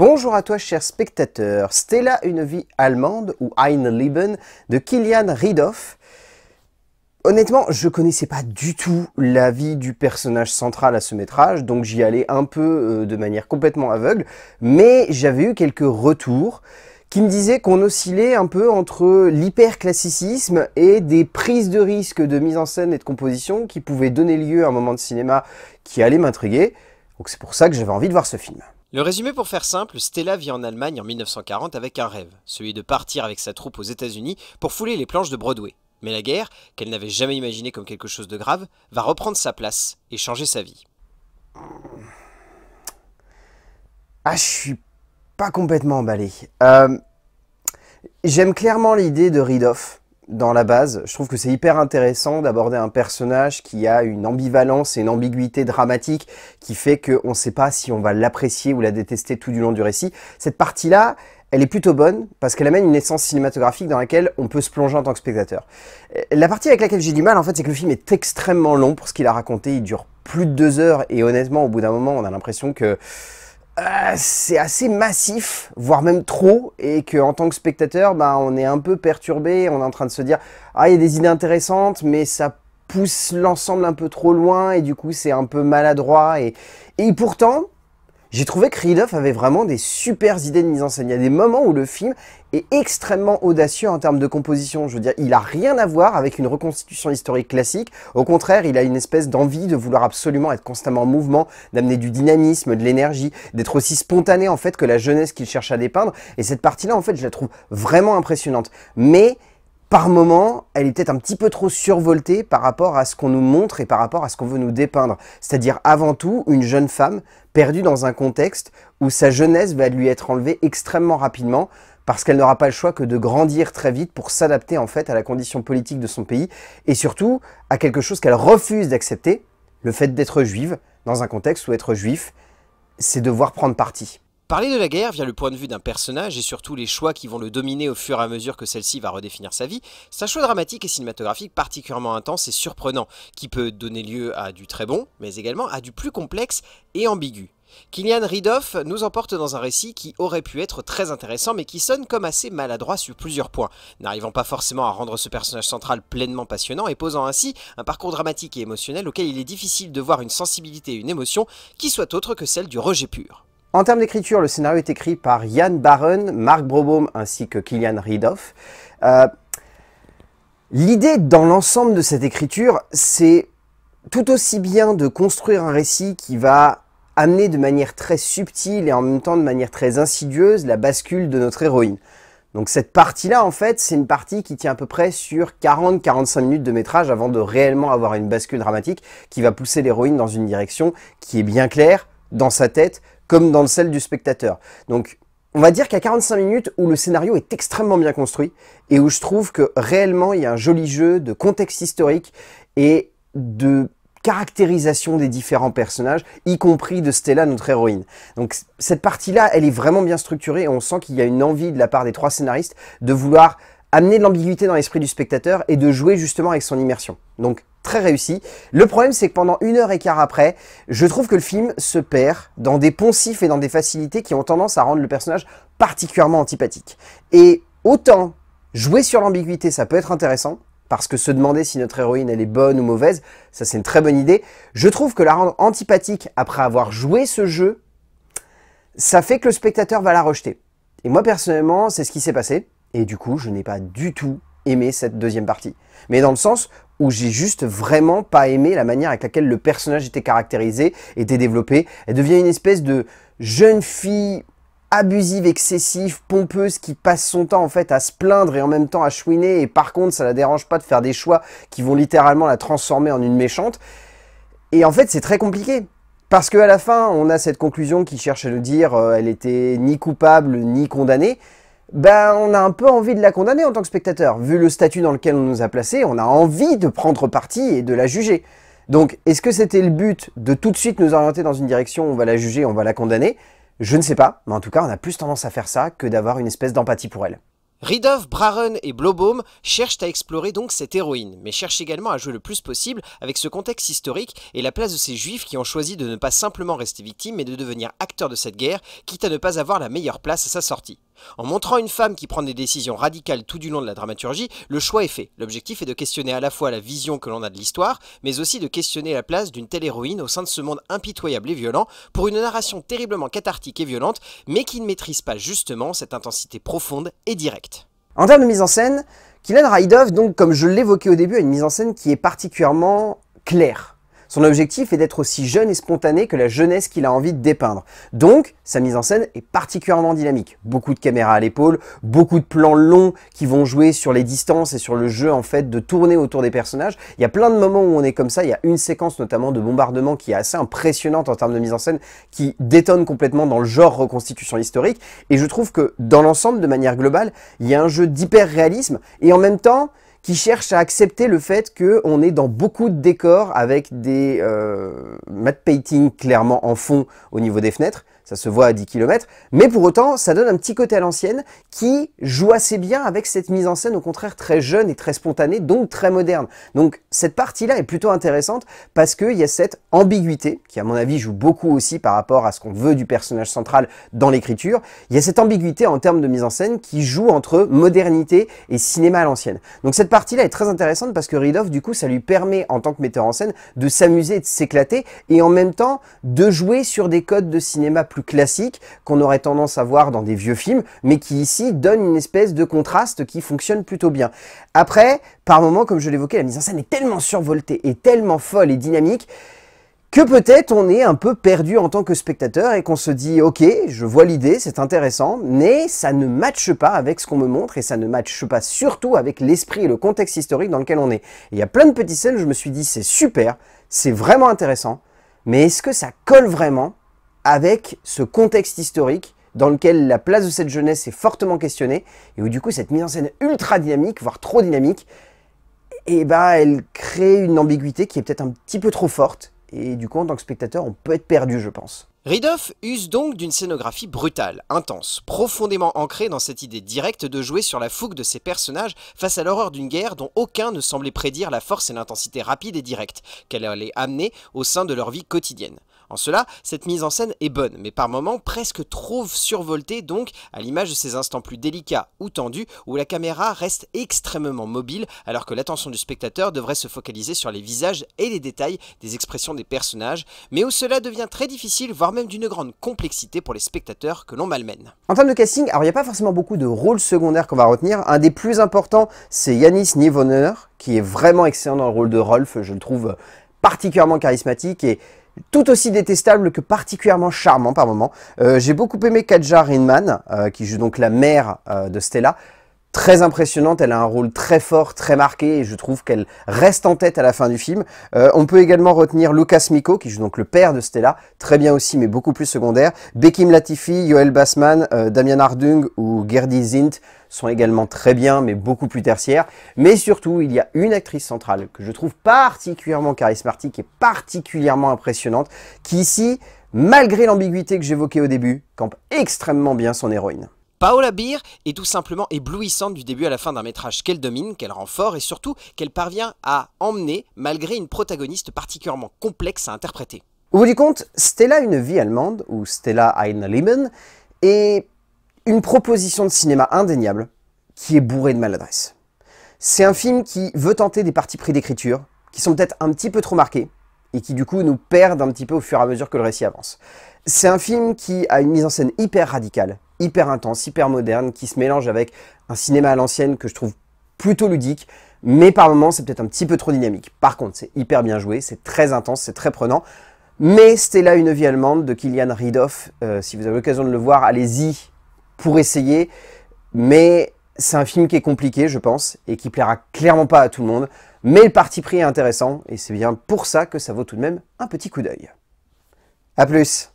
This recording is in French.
Bonjour à toi, cher spectateur. Stella, une vie allemande, ou Ein Leben, de Kilian Riedhoff. Honnêtement, je connaissais pas du tout la vie du personnage central à ce métrage, donc j'y allais un peu euh, de manière complètement aveugle, mais j'avais eu quelques retours qui me disaient qu'on oscillait un peu entre l'hyperclassicisme et des prises de risques de mise en scène et de composition qui pouvaient donner lieu à un moment de cinéma qui allait m'intriguer. Donc c'est pour ça que j'avais envie de voir ce film. Le résumé pour faire simple, Stella vit en Allemagne en 1940 avec un rêve, celui de partir avec sa troupe aux États-Unis pour fouler les planches de Broadway. Mais la guerre, qu'elle n'avait jamais imaginée comme quelque chose de grave, va reprendre sa place et changer sa vie. Ah, je suis pas complètement emballé. Euh, j'aime clairement l'idée de Ridoff, dans la base. Je trouve que c'est hyper intéressant d'aborder un personnage qui a une ambivalence et une ambiguïté dramatique qui fait qu'on ne sait pas si on va l'apprécier ou la détester tout du long du récit. Cette partie-là, elle est plutôt bonne parce qu'elle amène une essence cinématographique dans laquelle on peut se plonger en tant que spectateur. Euh, la partie avec laquelle j'ai du mal, en fait, c'est que le film est extrêmement long pour ce qu'il a raconté. Il dure plus de deux heures et honnêtement, au bout d'un moment, on a l'impression que euh, c'est assez massif, voire même trop, et qu'en tant que spectateur, bah, on est un peu perturbé, on est en train de se dire « Ah, il y a des idées intéressantes, mais ça pousse l'ensemble un peu trop loin, et du coup c'est un peu maladroit. Et, » Et pourtant, j'ai trouvé que Ridloff avait vraiment des superbes idées de mise en scène. Il y a des moments où le film est extrêmement audacieux en termes de composition. Je veux dire, il a rien à voir avec une reconstitution historique classique. Au contraire, il a une espèce d'envie de vouloir absolument être constamment en mouvement, d'amener du dynamisme, de l'énergie, d'être aussi spontané en fait que la jeunesse qu'il cherche à dépeindre. Et cette partie-là, en fait, je la trouve vraiment impressionnante. Mais par moment, elle est peut-être un petit peu trop survoltée par rapport à ce qu'on nous montre et par rapport à ce qu'on veut nous dépeindre. C'est-à-dire avant tout une jeune femme perdue dans un contexte où sa jeunesse va lui être enlevée extrêmement rapidement parce qu'elle n'aura pas le choix que de grandir très vite pour s'adapter en fait à la condition politique de son pays et surtout à quelque chose qu'elle refuse d'accepter, le fait d'être juive dans un contexte où être juif, c'est devoir prendre parti. Parler de la guerre via le point de vue d'un personnage et surtout les choix qui vont le dominer au fur et à mesure que celle-ci va redéfinir sa vie, c'est un choix dramatique et cinématographique particulièrement intense et surprenant, qui peut donner lieu à du très bon, mais également à du plus complexe et ambigu. Kylian Ridoff nous emporte dans un récit qui aurait pu être très intéressant mais qui sonne comme assez maladroit sur plusieurs points, n'arrivant pas forcément à rendre ce personnage central pleinement passionnant et posant ainsi un parcours dramatique et émotionnel auquel il est difficile de voir une sensibilité et une émotion qui soit autre que celle du rejet pur. En termes d'écriture, le scénario est écrit par Yann Baron, Marc Brobaum ainsi que Kylian Ridoff. Euh, l'idée dans l'ensemble de cette écriture, c'est tout aussi bien de construire un récit qui va amener de manière très subtile et en même temps de manière très insidieuse la bascule de notre héroïne. Donc cette partie-là, en fait, c'est une partie qui tient à peu près sur 40-45 minutes de métrage avant de réellement avoir une bascule dramatique qui va pousser l'héroïne dans une direction qui est bien claire, dans sa tête, comme dans celle du spectateur. Donc, on va dire qu'à 45 minutes où le scénario est extrêmement bien construit et où je trouve que réellement il y a un joli jeu de contexte historique et de caractérisation des différents personnages, y compris de Stella, notre héroïne. Donc cette partie-là, elle est vraiment bien structurée et on sent qu'il y a une envie de la part des trois scénaristes de vouloir amener de l'ambiguïté dans l'esprit du spectateur et de jouer justement avec son immersion. Donc très réussi. Le problème c'est que pendant une heure et quart après, je trouve que le film se perd dans des poncifs et dans des facilités qui ont tendance à rendre le personnage particulièrement antipathique. Et autant jouer sur l'ambiguïté ça peut être intéressant, parce que se demander si notre héroïne elle est bonne ou mauvaise, ça c'est une très bonne idée. Je trouve que la rendre antipathique après avoir joué ce jeu, ça fait que le spectateur va la rejeter. Et moi personnellement, c'est ce qui s'est passé. Et du coup, je n'ai pas du tout aimé cette deuxième partie. Mais dans le sens où j'ai juste vraiment pas aimé la manière avec laquelle le personnage était caractérisé, était développé. Elle devient une espèce de jeune fille abusive, excessive, pompeuse, qui passe son temps en fait à se plaindre et en même temps à chouiner, et par contre ça la dérange pas de faire des choix qui vont littéralement la transformer en une méchante. Et en fait c'est très compliqué, parce qu'à la fin on a cette conclusion qui cherche à nous dire euh, elle était ni coupable ni condamnée, ben, on a un peu envie de la condamner en tant que spectateur. Vu le statut dans lequel on nous a placés, on a envie de prendre parti et de la juger. Donc, est-ce que c'était le but de tout de suite nous orienter dans une direction, on va la juger, on va la condamner Je ne sais pas, mais en tout cas, on a plus tendance à faire ça que d'avoir une espèce d'empathie pour elle. Ridov, Braun et Blobaum cherchent à explorer donc cette héroïne, mais cherchent également à jouer le plus possible avec ce contexte historique et la place de ces juifs qui ont choisi de ne pas simplement rester victimes mais de devenir acteurs de cette guerre, quitte à ne pas avoir la meilleure place à sa sortie. En montrant une femme qui prend des décisions radicales tout du long de la dramaturgie, le choix est fait. L'objectif est de questionner à la fois la vision que l'on a de l'histoire, mais aussi de questionner la place d'une telle héroïne au sein de ce monde impitoyable et violent, pour une narration terriblement cathartique et violente, mais qui ne maîtrise pas justement cette intensité profonde et directe. En termes de mise en scène, Kylian Raidov, donc, comme je l'évoquais au début, a une mise en scène qui est particulièrement claire. Son objectif est d'être aussi jeune et spontané que la jeunesse qu'il a envie de dépeindre. Donc, sa mise en scène est particulièrement dynamique. Beaucoup de caméras à l'épaule, beaucoup de plans longs qui vont jouer sur les distances et sur le jeu en fait de tourner autour des personnages. Il y a plein de moments où on est comme ça. Il y a une séquence notamment de bombardement qui est assez impressionnante en termes de mise en scène, qui détonne complètement dans le genre reconstitution historique. Et je trouve que dans l'ensemble, de manière globale, il y a un jeu d'hyper réalisme et en même temps, qui cherche à accepter le fait qu'on est dans beaucoup de décors avec des euh, matte painting clairement en fond au niveau des fenêtres, ça se voit à 10 km, mais pour autant, ça donne un petit côté à l'ancienne qui joue assez bien avec cette mise en scène, au contraire très jeune et très spontanée, donc très moderne. Donc cette partie-là est plutôt intéressante parce qu'il y a cette ambiguïté, qui à mon avis joue beaucoup aussi par rapport à ce qu'on veut du personnage central dans l'écriture, il y a cette ambiguïté en termes de mise en scène qui joue entre modernité et cinéma à l'ancienne. Donc cette partie-là est très intéressante parce que Ridolf, du coup, ça lui permet en tant que metteur en scène de s'amuser, de s'éclater et en même temps de jouer sur des codes de cinéma plus classique qu'on aurait tendance à voir dans des vieux films, mais qui ici donne une espèce de contraste qui fonctionne plutôt bien. Après, par moments, comme je l'évoquais, la mise en scène est tellement survoltée et tellement folle et dynamique que peut-être on est un peu perdu en tant que spectateur et qu'on se dit ok je vois l'idée c'est intéressant mais ça ne matche pas avec ce qu'on me montre et ça ne matche pas surtout avec l'esprit et le contexte historique dans lequel on est. il y a plein de petites scènes où je me suis dit c'est super, c'est vraiment intéressant mais est-ce que ça colle vraiment avec ce contexte historique dans lequel la place de cette jeunesse est fortement questionnée et où du coup cette mise en scène ultra dynamique, voire trop dynamique, et eh ben, elle crée une ambiguïté qui est peut-être un petit peu trop forte et du coup en tant que spectateur on peut être perdu je pense. Ridoff use donc d'une scénographie brutale, intense, profondément ancrée dans cette idée directe de jouer sur la fougue de ses personnages face à l'horreur d'une guerre dont aucun ne semblait prédire la force et l'intensité rapide et directe qu'elle allait amener au sein de leur vie quotidienne. En cela, cette mise en scène est bonne, mais par moments presque trop survoltée donc, à l'image de ces instants plus délicats ou tendus où la caméra reste extrêmement mobile alors que l'attention du spectateur devrait se focaliser sur les visages et les détails des expressions des personnages, mais où cela devient très difficile, voire même d'une grande complexité pour les spectateurs que l'on malmène. En termes de casting, alors il n'y a pas forcément beaucoup de rôles secondaires qu'on va retenir. Un des plus importants, c'est Yanis Nivoner, qui est vraiment excellent dans le rôle de Rolf, je le trouve particulièrement charismatique et tout aussi détestable que particulièrement charmant par moments. Euh, j'ai beaucoup aimé Kaja Rinman, euh, qui joue donc la mère euh, de Stella. Très impressionnante, elle a un rôle très fort, très marqué, et je trouve qu'elle reste en tête à la fin du film. on peut également retenir Lucas Miko, qui joue donc le père de Stella, très bien aussi, mais beaucoup plus secondaire. Bekim Latifi, Yoel Bassman, Damian Ardung ou Gerdy Zint, sont également très bien, mais beaucoup plus tertiaires. Mais surtout, il y a une actrice centrale que je trouve particulièrement charismatique et particulièrement impressionnante, qui ici, malgré l'ambiguïté que j'évoquais au début, campe extrêmement bien son héroïne. Paola Beer est tout simplement éblouissante du début à la fin d'un métrage qu'elle domine, qu'elle rend fort et surtout qu'elle parvient à emmener malgré une protagoniste particulièrement complexe à interpréter. Au bout du compte, Stella Une vie allemande, ou Stella Ein Leben, est une proposition de cinéma indéniable qui est bourrée de maladresse. C'est un film qui veut tenter des parties pris d'écriture, qui sont peut-être un petit peu trop marquées, et qui du coup nous perdent un petit peu au fur et à mesure que le récit avance. C'est un film qui a une mise en scène hyper radicale, hyper intense, hyper moderne, qui se mélange avec un cinéma à l'ancienne que je trouve plutôt ludique, mais par moments c'est peut-être un petit peu trop dynamique. Par contre, c'est hyper bien joué, c'est très intense, c'est très prenant. Mais Stella, une vie allemande de Kilian Riedhoff, si vous avez l'occasion de le voir, allez-y, pour essayer, mais c'est un film qui est compliqué, je pense, et qui plaira clairement pas à tout le monde, mais le parti pris est intéressant, et c'est bien pour ça que ça vaut tout de même un petit coup d'œil. A plus